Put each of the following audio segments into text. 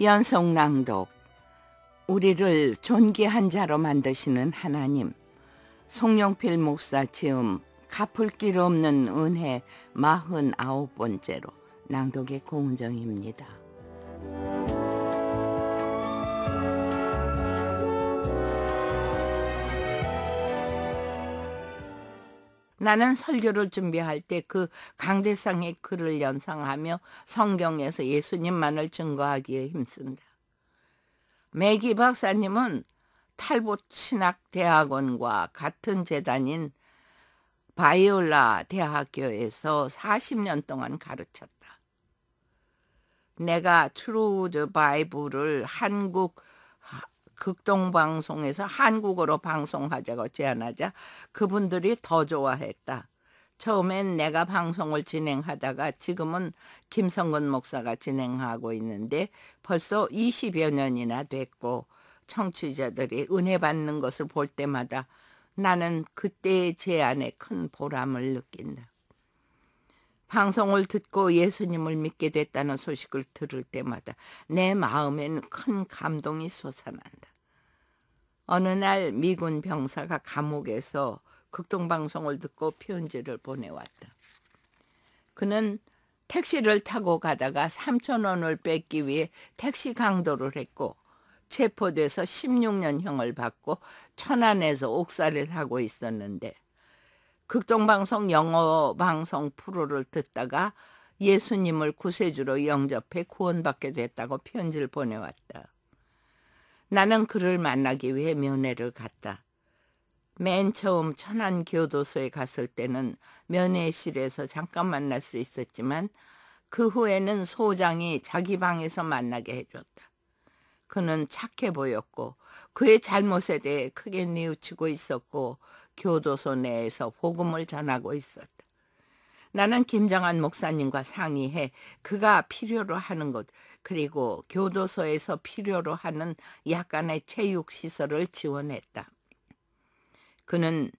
연속 낭독 우리를 존귀한 자로 만드시는 하나님 송영필 목사 지음 갚을 길 없는 은혜 마흔 아홉 번째로 낭독의 고은정입니다. 나는 설교를 준비할 때 그 강대상의 글을 연상하며 성경에서 예수님만을 증거하기에 힘쓴다. 매기 박사님은 탈봇 신학 대학원과 같은 재단인 바이올라 대학교에서 40년 동안 가르쳤다. 내가 트루드 바이블을 한국 극동 방송에서 한국어로 방송하자고 제안하자 그분들이 더 좋아했다. 처음엔 내가 방송을 진행하다가 지금은 김성근 목사가 진행하고 있는데 벌써 20여 년이나 됐고 청취자들이 은혜 받는 것을 볼 때마다 나는 그때의 제안에 큰 보람을 느낀다. 방송을 듣고 예수님을 믿게 됐다는 소식을 들을 때마다 내 마음에는 큰 감동이 솟아난다. 어느 날 미군 병사가 감옥에서 극동방송을 듣고 편지를 보내왔다. 그는 택시를 타고 가다가 3천 원을 뺏기 위해 택시 강도를 했고 체포돼서 16년형을 받고 천안에서 옥살이를 하고 있었는데 극동방송 영어 방송 프로를 듣다가 예수님을 구세주로 영접해 구원받게 됐다고 편지를 보내왔다. 나는 그를 만나기 위해 면회를 갔다. 맨 처음 천안 교도소에 갔을 때는 면회실에서 잠깐 만날 수 있었지만 그 후에는 소장이 자기 방에서 만나게 해줬다. 그는 착해 보였고 그의 잘못에 대해 크게 뉘우치고 있었고 교도소 내에서 복음을 전하고 있었다. 나는 김정한 목사님과 상의해 그가 필요로 하는 것 그리고 교도소에서 필요로 하는 약간의 체육 시설을 지원했다. 그는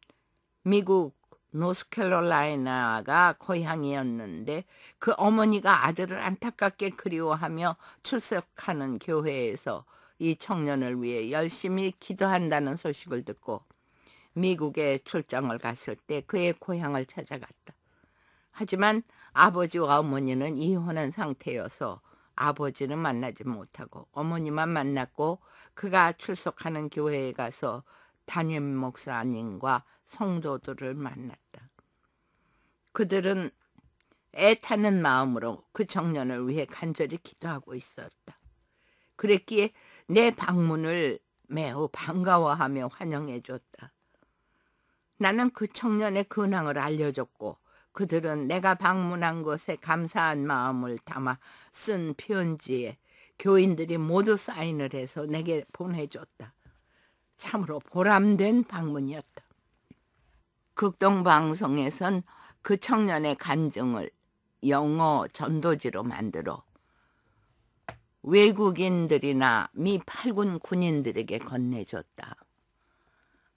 미국 노스캐롤라이나가 고향이었는데 그 어머니가 아들을 안타깝게 그리워하며 출석하는 교회에서 이 청년을 위해 열심히 기도한다는 소식을 듣고 미국에 출장을 갔을 때 그의 고향을 찾아갔다. 하지만 아버지와 어머니는 이혼한 상태여서 아버지는 만나지 못하고 어머니만 만났고 그가 출석하는 교회에 가서 담임 목사님과 성도들을 만났다. 그들은 애타는 마음으로 그 청년을 위해 간절히 기도하고 있었다. 그랬기에 내 방문을 매우 반가워하며 환영해 줬다. 나는 그 청년의 근황을 알려줬고 그들은 내가 방문한 곳에 감사한 마음을 담아 쓴 편지에 교인들이 모두 사인을 해서 내게 보내줬다. 참으로 보람된 방문이었다. 극동방송에선 그 청년의 간증을 영어 전도지로 만들어 외국인들이나 미 8군 군인들에게 건네줬다.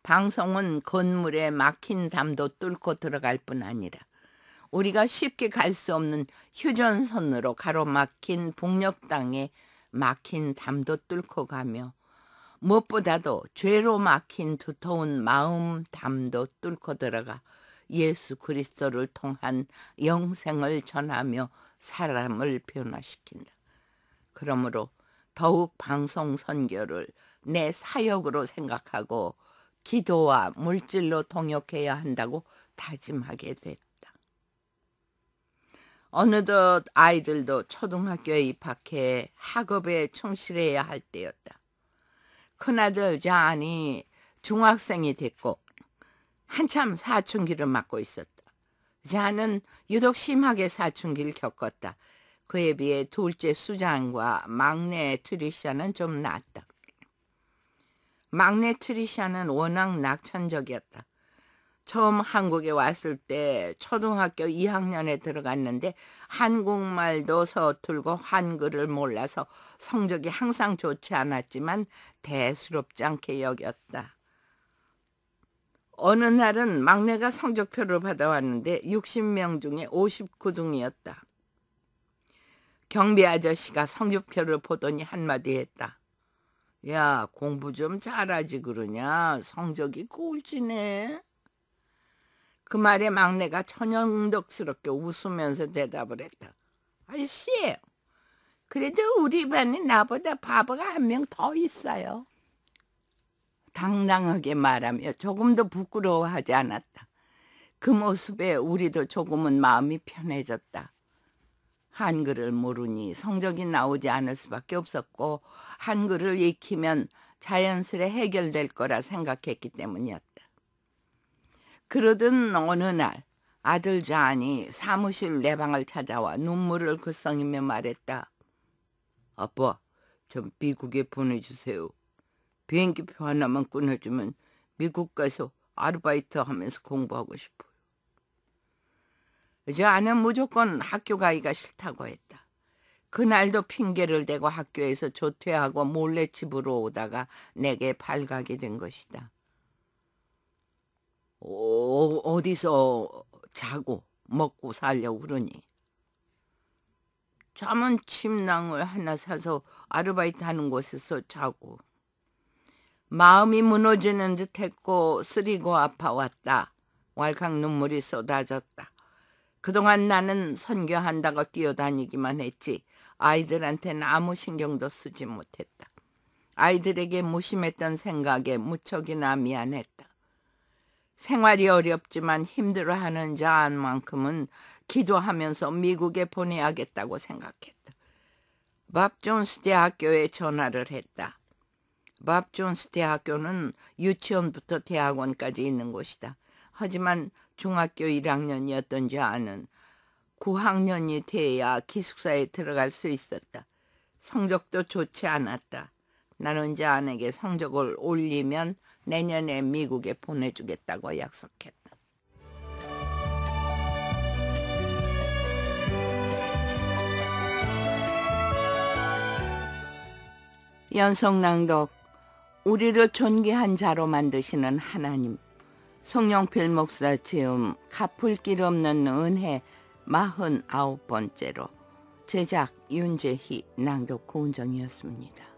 방송은 건물에 막힌 담도 뚫고 들어갈 뿐 아니라 우리가 쉽게 갈 수 없는 휴전선으로 가로막힌 북녘 땅에 막힌 담도 뚫고 가며 무엇보다도 죄로 막힌 두터운 마음 담도 뚫고 들어가 예수 그리스도를 통한 영생을 전하며 사람을 변화시킨다. 그러므로 더욱 방송 선교를 내 사역으로 생각하고 기도와 물질로 동역해야 한다고 다짐하게 됐다. 어느덧 아이들도 초등학교에 입학해 학업에 충실해야 할 때였다. 큰아들 자안이 중학생이 됐고 한참 사춘기를 맞고 있었다. 자은 유독 심하게 사춘기를 겪었다. 그에 비해 둘째 수잔과 막내 트리샤는 좀 낫다. 막내 트리샤는 워낙 낙천적이었다. 처음 한국에 왔을 때 초등학교 2학년에 들어갔는데 한국말도 서툴고 한글을 몰라서 성적이 항상 좋지 않았지만 대수롭지 않게 여겼다. 어느 날은 막내가 성적표를 받아왔는데 60명 중에 59등이었다. 경비 아저씨가 성적표를 보더니 한마디 했다. 야 공부 좀 잘하지 그러냐 성적이 꼴찌네. 그 말에 막내가 천연덕스럽게 웃으면서 대답을 했다. 아저씨, 그래도 우리 반에 나보다 바보가 한 명 더 있어요. 당당하게 말하며 조금도 부끄러워하지 않았다. 그 모습에 우리도 조금은 마음이 편해졌다. 한글을 모르니 성적이 나오지 않을 수밖에 없었고 한글을 익히면 자연스레 해결될 거라 생각했기 때문이었다. 그러던 어느 날 아들 잔이 사무실 내 방을 찾아와 눈물을 글썽이며 말했다. 아빠, 좀 미국에 보내주세요. 비행기표 하나만 끊어주면 미국 가서 아르바이트 하면서 공부하고 싶어요. 저 아는 무조건 학교 가기가 싫다고 했다. 그날도 핑계를 대고 학교에서 조퇴하고 몰래 집으로 오다가 내게 발각이 된 것이다. 어, 어디서 자고 먹고 살려고 그러니? 잠은 침낭을 하나 사서 아르바이트 하는 곳에서 자고 마음이 무너지는 듯 했고 쓰리고 아파왔다. 왈칵 눈물이 쏟아졌다. 그동안 나는 선교한다고 뛰어다니기만 했지 아이들한테는 아무 신경도 쓰지 못했다. 아이들에게 무심했던 생각에 무척이나 미안했다. 생활이 어렵지만 힘들어하는 자안만큼은 기도하면서 미국에 보내야겠다고 생각했다. 밥 존스 대학교에 전화를 했다. 밥 존스 대학교는 유치원부터 대학원까지 있는 곳이다. 하지만 중학교 1학년이었던 자아는 9학년이 돼야 기숙사에 들어갈 수 있었다. 성적도 좋지 않았다. 나는 자안에게 성적을 올리면 내년에 미국에 보내주겠다고 약속했다. 연성낭독 우리를 존귀한 자로 만드시는 하나님 송영필 목사 지음 갚을 길 없는 은혜 마흔 아홉 번째로 제작 윤재희 낭독 고은정이었습니다.